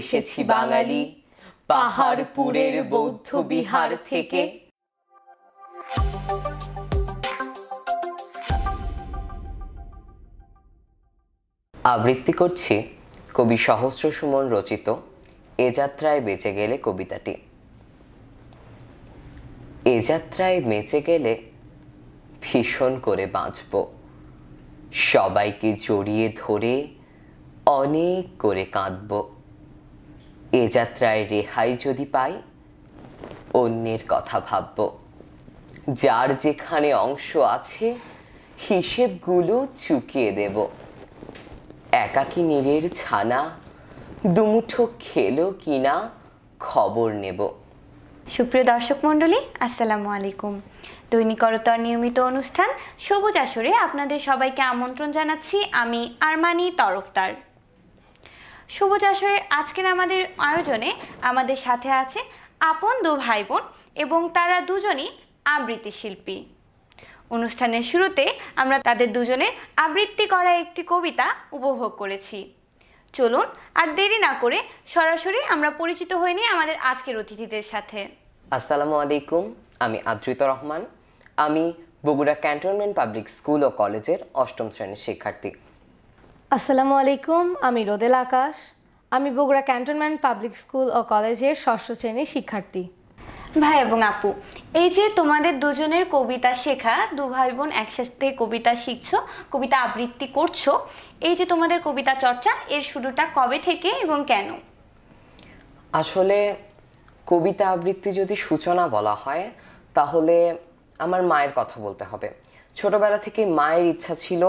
এসেছি বাঙালি পাহাড়পুরের বৌদ্ধ বিহার থেকে আবৃত্তি করছি কবি সহস্র সুমন রচিত এ যাত্রায় বেঁচে গেলে কবিতাটি এ যাত্রায় বেঁচে গেলে ভীষণ করে বাঁচব সবাইকে জড়িয়ে ধরে অনেক করে কাঁদব এ যাত্রায় রেহাই যদি পাই অন্যের কথা ভাবব যার যেখানে অংশ আছে হিসেবগুলো চুকিয়ে দেব একাকি নীরের ছানা দুমুঠো খেলো কিনা খবর নেব সুপ্রিয় দর্শক মণ্ডলী আসসালামু আলাইকুম দৈনিকরতার নিয়মিত অনুষ্ঠান সবুজ আসরে আপনাদের সবাইকে আমন্ত্রণ জানাচ্ছি আমি আরমানি তরফদার শুভ আসরে আজকের আমাদের আয়োজনে আমাদের সাথে আছে আপন দু ভাই বোন এবং তারা দুজনই আবৃত্তি শিল্পী অনুষ্ঠানের শুরুতে আমরা তাদের দুজনের আবৃত্তি করা একটি কবিতা উপভোগ করেছি চলুন আর দেরি না করে সরাসরি আমরা পরিচিত হয়ে নিই আমাদের আজকের অতিথিদের সাথে আসসালামু আলাইকুম আমি আদ্রিত রহমান আমি বগুড়া ক্যান্টনমেন্ট পাবলিক স্কুল ও কলেজের অষ্টম শ্রেণীর শিক্ষার্থী আসসালামু আলাইকুম আমি রোদেল আকাশ আমি বগুড়া ক্যান্টনমেন্ট পাবলিক স্কুল ও কলেজের ষষ্ঠ শ্রেণীর শিক্ষার্থী ভাই এবং আপু এই যে তোমাদের দুজনের কবিতা শেখা দু ভাই বোন একসাথে কবিতা শিখছো কবিতা আবৃত্তি করছো এই যে তোমাদের কবিতা চর্চা এর শুরুটা কবে থেকে এবং কেন আসলে কবিতা আবৃত্তি যদি সূচনা বলা হয় তাহলে আমার মায়ের কথা বলতে হবে ছোটবেলা থেকে মায়ের ইচ্ছা ছিল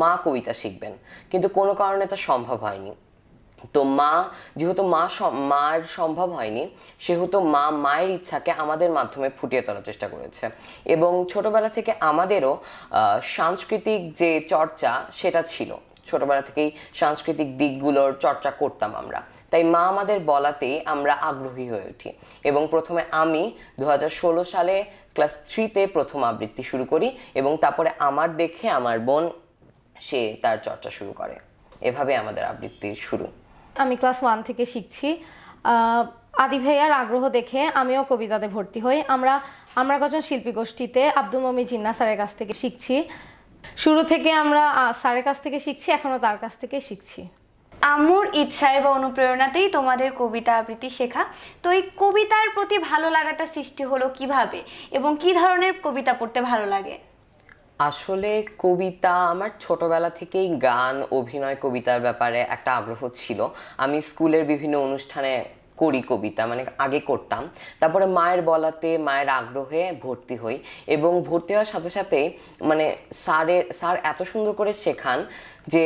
মা কবিতা শিখবেন কিন্তু কোনো কারণে তা সম্ভব হয়নি তো মা যেহেতু মা মার সম্ভব হয়নি সেহেতু মা মায়ের ইচ্ছাকে আমাদের মাধ্যমে ফুটিয়ে তোলার চেষ্টা করেছে এবং ছোটবেলা থেকে আমাদেরও সাংস্কৃতিক যে চর্চা সেটা ছিল ছোটবেলা থেকেই সাংস্কৃতিক দিকগুলোর চর্চা করতাম আমরা তাই মা আমাদের বলাতেই আমরা আগ্রহী হয়ে উঠি এবং প্রথমে আমি দু সালে ক্লাস থ্রিতে প্রথম আবৃত্তি শুরু করি এবং তারপরে আমার দেখে আমার বোন সে তার চর্চা শুরু করে এভাবে আমাদের আবৃত্তির শুরু আমি ক্লাস ওয়ান থেকে শিখছি আদি ভাইয়ার আগ্রহ দেখে আমিও কবিতাতে ভর্তি হই আমরা আমরা কজন শিল্পী গোষ্ঠীতে আব্দুল মমি জিন্না স্যারের কাছ থেকে শিখছি শুরু থেকে আমরা স্যারের কাছ থেকে শিখছি এখনও তার কাছ থেকে শিখছি আমুর ইচ্ছায় বা অনুপ্রেরণাতেই তোমাদের কবিতা আবৃত্তি শেখা তো এই কবিতার প্রতি ভালো লাগাটা সৃষ্টি হলো কিভাবে এবং কি ধরনের কবিতা পড়তে ভালো লাগে আসলে কবিতা আমার ছোটবেলা থেকেই গান অভিনয় কবিতার ব্যাপারে একটা আগ্রহ ছিল আমি স্কুলের বিভিন্ন অনুষ্ঠানে করি কবিতা মানে আগে করতাম তারপরে মায়ের বলাতে মায়ের আগ্রহে ভর্তি হই এবং ভর্তি হওয়ার সাথে সাথে মানে স্যারের স্যার এত সুন্দর করে শেখান যে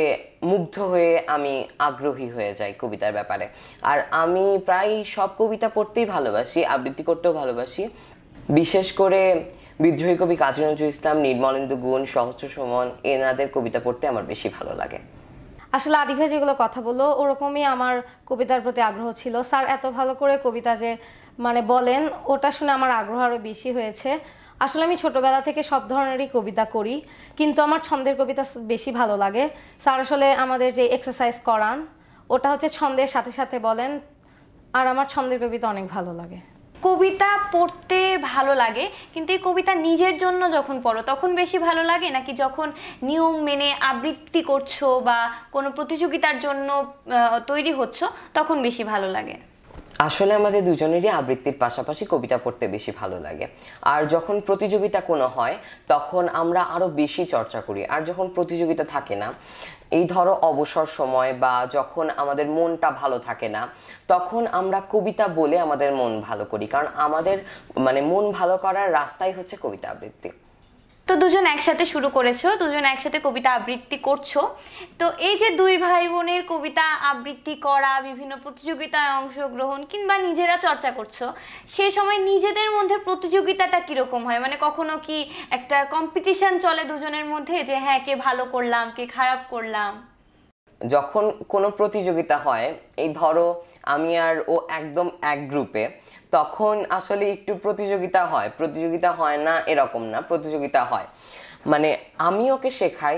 মুগ্ধ হয়ে আমি আগ্রহী হয়ে যাই কবিতার ব্যাপারে আর আমি প্রায় সব কবিতা পড়তেই ভালোবাসি আবৃত্তি করতেও ভালোবাসি বিশেষ করে বিদ্রোহী কবি কাজী নজরুল ইসলাম নির্মলেন্দু গুণ সহস্র সুমন এনাদের কবিতা পড়তে আমার বেশি ভালো লাগে আসলে আদিভা যেগুলো কথা বললো ওরকমই আমার কবিতার প্রতি আগ্রহ ছিল স্যার এত ভালো করে কবিতা যে মানে বলেন ওটা শুনে আমার আগ্রহ আরও বেশি হয়েছে আসলে আমি ছোটবেলা থেকে সব ধরনেরই কবিতা করি কিন্তু আমার ছন্দের কবিতা বেশি ভালো লাগে স্যার আসলে আমাদের যে এক্সারসাইজ করান ওটা হচ্ছে ছন্দের সাথে সাথে বলেন আর আমার ছন্দের কবিতা অনেক ভালো লাগে কবিতা পড়তে ভালো লাগে কিন্তু এই কবিতা নিজের জন্য যখন পড়ো তখন বেশি ভালো লাগে নাকি যখন নিয়ম মেনে আবৃত্তি করছো বা কোনো প্রতিযোগিতার জন্য তৈরি হচ্ছ তখন বেশি ভালো লাগে আসলে আমাদের দুজনেরই আবৃত্তির পাশাপাশি কবিতা পড়তে বেশি ভালো লাগে আর যখন প্রতিযোগিতা কোনো হয় তখন আমরা আরও বেশি চর্চা করি আর যখন প্রতিযোগিতা থাকে না এই ধরো অবসর সময় বা যখন আমাদের মনটা ভালো থাকে না তখন আমরা কবিতা বলে আমাদের মন ভালো করি কারণ আমাদের মানে মন ভালো করার রাস্তাই হচ্ছে কবিতা আবৃত্তি তো দুজন একসাথে শুরু করেছো দুজন একসাথে কবিতা আবৃত্তি করছো তো এই যে দুই ভাই বোনের কবিতা আবৃত্তি করা বিভিন্ন প্রতিযোগিতায় অংশগ্রহণ কিংবা নিজেরা চর্চা করছো সেই সময় নিজেদের মধ্যে প্রতিযোগিতাটা কীরকম হয় মানে কখনো কি একটা কম্পিটিশান চলে দুজনের মধ্যে যে হ্যাঁ কে ভালো করলাম কে খারাপ করলাম যখন কোনো প্রতিযোগিতা হয় এই ধরো আমি আর ও একদম এক গ্রুপে তখন আসলে একটু প্রতিযোগিতা হয় প্রতিযোগিতা হয় না এরকম না প্রতিযোগিতা হয় মানে আমি ওকে শেখাই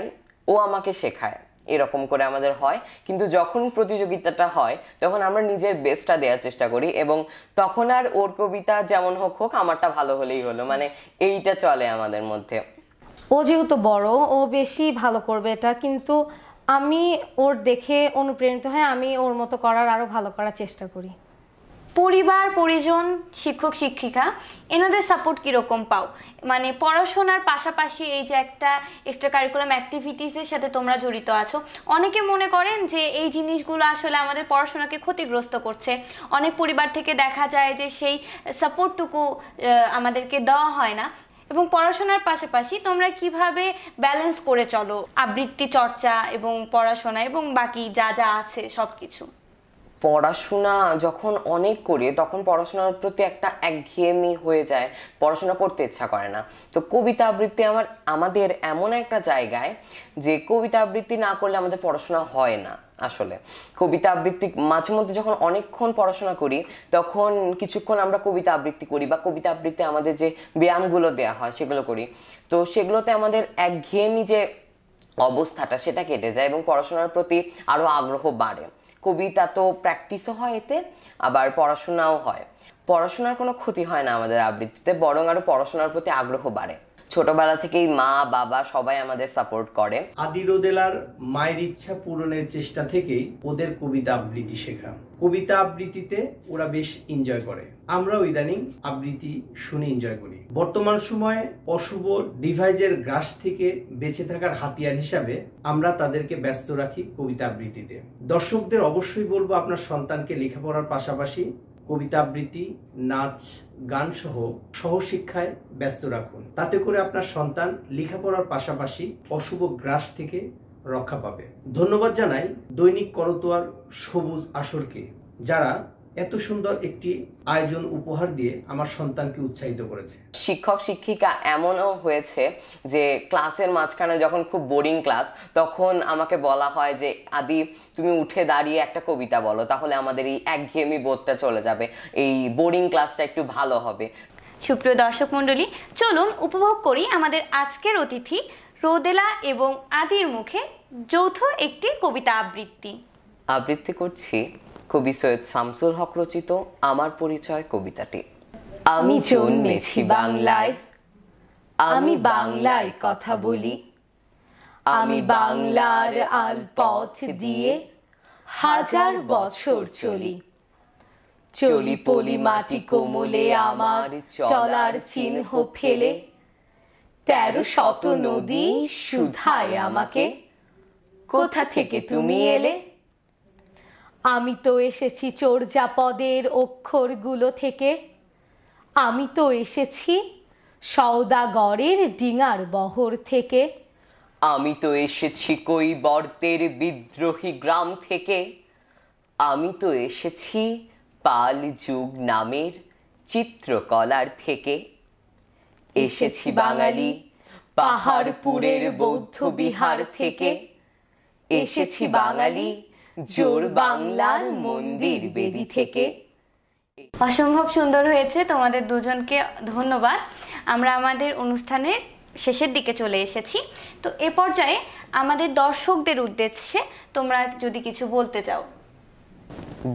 ও আমাকে শেখায় এরকম করে আমাদের হয় কিন্তু যখন প্রতিযোগিতাটা হয় তখন আমরা নিজের বেস্টটা দেওয়ার চেষ্টা করি এবং তখন আর ওর কবিতা যেমন হোক হোক আমারটা ভালো হলেই হলো মানে এইটা চলে আমাদের মধ্যে ও যেহেতু বড় ও বেশি ভালো করবে এটা কিন্তু আমি ওর দেখে অনুপ্রাণিত হয়ে আমি ওর মতো করার আরও ভালো করার চেষ্টা করি পরিবার পরিজন শিক্ষক শিক্ষিকা এনাদের সাপোর্ট কীরকম পাও মানে পড়াশোনার পাশাপাশি এই যে একটা এক্সট্রা কারিকুলাম অ্যাক্টিভিটিসের সাথে তোমরা জড়িত আছো অনেকে মনে করেন যে এই জিনিসগুলো আসলে আমাদের পড়াশোনাকে ক্ষতিগ্রস্ত করছে অনেক পরিবার থেকে দেখা যায় যে সেই সাপোর্টটুকু আমাদেরকে দেওয়া হয় না এবং পড়াশোনার পাশাপাশি তোমরা কিভাবে ব্যালেন্স করে চলো আবৃত্তি চর্চা এবং পড়াশোনা এবং বাকি যা যা আছে সব কিছু পড়াশোনা যখন অনেক করি তখন পড়াশোনার প্রতি একটা একঘেয়েমি হয়ে যায় পড়াশোনা করতে ইচ্ছা করে না তো কবিতা আবৃত্তি আমার আমাদের এমন একটা জায়গায় যে কবিতা আবৃত্তি না করলে আমাদের পড়াশোনা হয় না আসলে কবিতা আবৃত্তি মাঝে মধ্যে যখন অনেকক্ষণ পড়াশোনা করি তখন কিছুক্ষণ আমরা কবিতা আবৃত্তি করি বা কবিতা আবৃত্তি আমাদের যে ব্যায়ামগুলো দেওয়া হয় সেগুলো করি তো সেগুলোতে আমাদের একঘেয়েমি যে অবস্থাটা সেটা কেটে যায় এবং পড়াশোনার প্রতি আরও আগ্রহ বাড়ে কবিতা তো প্র্যাকটিসও হয় এতে আবার পড়াশোনাও হয় পড়াশোনার কোনো ক্ষতি হয় না আমাদের আবৃত্তিতে বরং আরও পড়াশোনার প্রতি আগ্রহ বাড়ে ছোটবেলা থেকেই মা বাবা সবাই আমাদের সাপোর্ট করে আদিরোদেলার মায়ের ইচ্ছা পূরণের চেষ্টা থেকেই ওদের কবিতা আবৃত্তি শেখা কবিতা আবৃত্তিতে ওরা বেশ এনজয় করে আমরাও ইদানিং আবৃত্তি শুনে এনজয় করি বর্তমান সময়ে অশুভ ডিভাইজের গ্রাস থেকে বেঁচে থাকার হাতিয়ার হিসাবে আমরা তাদেরকে ব্যস্ত রাখি কবিতা আবৃত্তিতে দর্শকদের অবশ্যই বলবো আপনার সন্তানকে লেখাপড়ার পাশাপাশি কবিতা আবৃত্তি নাচ গান সহ সহশিক্ষায় ব্যস্ত রাখুন তাতে করে আপনার সন্তান লেখাপড়ার পাশাপাশি অশুভ গ্রাস থেকে রক্ষা পাবে ধন্যবাদ জানাই দৈনিক করতোয়ার সবুজ আসরকে যারা এত সুন্দর একটি আয়োজন উপহার দিয়ে আমার সন্তানকে উৎসাহিত করেছে শিক্ষক শিক্ষিকা এমনও হয়েছে যে ক্লাসের মাঝখানে যখন খুব বোরিং ক্লাস তখন আমাকে বলা হয় যে আদি তুমি উঠে দাঁড়িয়ে একটা কবিতা বলো তাহলে আমাদের এই একঘেয়েমি বোধটা চলে যাবে এই বোরিং ক্লাসটা একটু ভালো হবে সুপ্রিয় দর্শক মণ্ডলী চলুন উপভোগ করি আমাদের আজকের অতিথি রোদেলা এবং আদির মুখে যৌথ একটি কবিতা আবৃত্তি আবৃত্তি করছি কবি সৈয়দ শামসুল হক রচিত আমার পরিচয় কবিতাটি আমি জন্মেছি বাংলায় আমি বাংলায় কথা বলি আমি বাংলার আল পথ দিয়ে হাজার বছর চলি চলি পলি মাটি কোমলে আমার চলার চিহ্ন ফেলে তেরো শত নদী সুধায় আমাকে কোথা থেকে তুমি এলে আমি তো এসেছি চর্যাপদের অক্ষরগুলো থেকে আমি তো এসেছি সৌদাগরের ডিঙার বহর থেকে আমি তো এসেছি কৈবর্তের বিদ্রোহী গ্রাম থেকে আমি তো এসেছি পাল যুগ নামের চিত্রকলার থেকে এসেছি বাঙালি পাহাড়পুরের বৌদ্ধ বিহার থেকে এসেছি বাঙালি জোর বাংলার মন্দির বেদি থেকে অসম্ভব সুন্দর হয়েছে তোমাদের দুজনকে ধন্যবাদ আমরা আমাদের অনুষ্ঠানের শেষের দিকে চলে এসেছি তো এ পর্যায়ে আমাদের দর্শকদের উদ্দেশ্যে তোমরা যদি কিছু বলতে চাও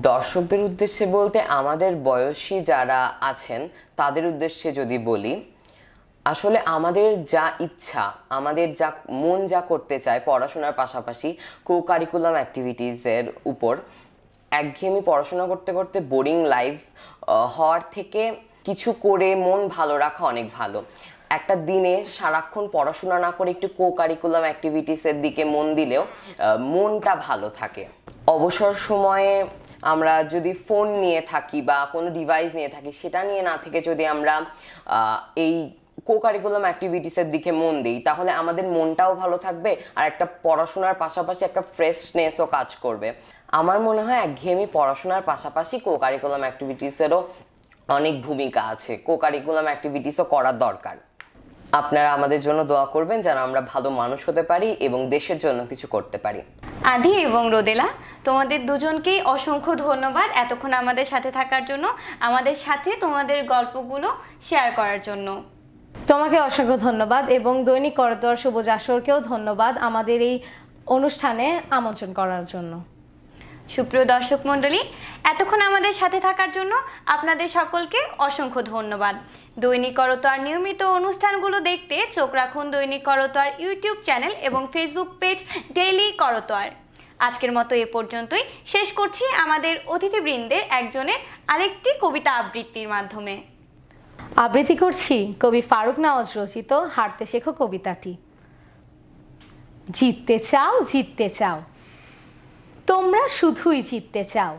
দর্শকদের উদ্দেশ্যে বলতে আমাদের বয়সী যারা আছেন তাদের উদ্দেশ্যে যদি বলি আসলে আমাদের যা ইচ্ছা আমাদের যা মন যা করতে চায় পড়াশোনার পাশাপাশি কো কারিকুলাম অ্যাক্টিভিটিসের উপর একঘেয়েমি পড়াশোনা করতে করতে বোরিং লাইফ হওয়ার থেকে কিছু করে মন ভালো রাখা অনেক ভালো একটা দিনে সারাক্ষণ পড়াশোনা না করে একটু কো কারিকুলাম অ্যাক্টিভিটিসের দিকে মন দিলেও মনটা ভালো থাকে অবসর সময়ে আমরা যদি ফোন নিয়ে থাকি বা কোনো ডিভাইস নিয়ে থাকি সেটা নিয়ে না থেকে যদি আমরা এই কো কারিকুলাম অ্যাক্টিভিটিসের দিকে মন দিই তাহলে আমাদের মনটাও ভালো থাকবে আর একটা পড়াশোনার পাশাপাশি একটা ফ্রেশনেসও কাজ করবে আমার মনে হয় একঘেয়েমি পড়াশোনার পাশাপাশি কো কারিকুলাম অ্যাক্টিভিটিসেরও অনেক ভূমিকা আছে কো কারিকুলাম অ্যাক্টিভিটিসও করার দরকার আপনারা আমাদের জন্য দোয়া করবেন যেন আমরা ভালো মানুষ হতে পারি এবং দেশের জন্য কিছু করতে পারি আদি এবং রোদেলা তোমাদের দুজনকেই অসংখ্য ধন্যবাদ এতক্ষণ আমাদের সাথে থাকার জন্য আমাদের সাথে তোমাদের গল্পগুলো শেয়ার করার জন্য তোমাকে অসংখ্য ধন্যবাদ এবং দৈনিক করতোয়ার সবুজ আসরকেও ধন্যবাদ আমাদের এই অনুষ্ঠানে আমন্ত্রণ করার জন্য সুপ্রিয় দর্শক মণ্ডলী এতক্ষণ আমাদের সাথে থাকার জন্য আপনাদের সকলকে অসংখ্য ধন্যবাদ দৈনিক করতোয়ার নিয়মিত অনুষ্ঠানগুলো দেখতে চোখ রাখুন দৈনিক করতোয়ার ইউটিউব চ্যানেল এবং ফেসবুক পেজ ডেইলি করতোয়ার আজকের মতো এ পর্যন্তই শেষ করছি আমাদের অতিথিবৃন্দের একজনের আরেকটি কবিতা আবৃত্তির মাধ্যমে আবৃত্তি করছি কবি ফারুক নওয়াজ রচিত হারতে শেখো কবিতাটি জিততে চাও জিততে চাও তোমরা শুধুই জিততে চাও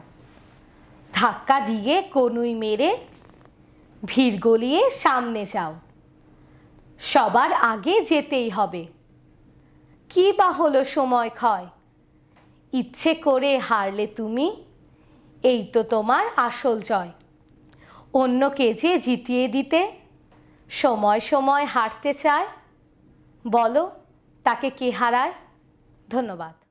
ধাক্কা দিয়ে কনুই মেরে ভিড় গলিয়ে সামনে যাও সবার আগে যেতেই হবে কি বা হলো সময় ক্ষয় ইচ্ছে করে হারলে তুমি এই তো তোমার আসল জয় অন্যকে যে জিতিয়ে দিতে সময় সময় হারতে চায় বলো তাকে কে হারায় ধন্যবাদ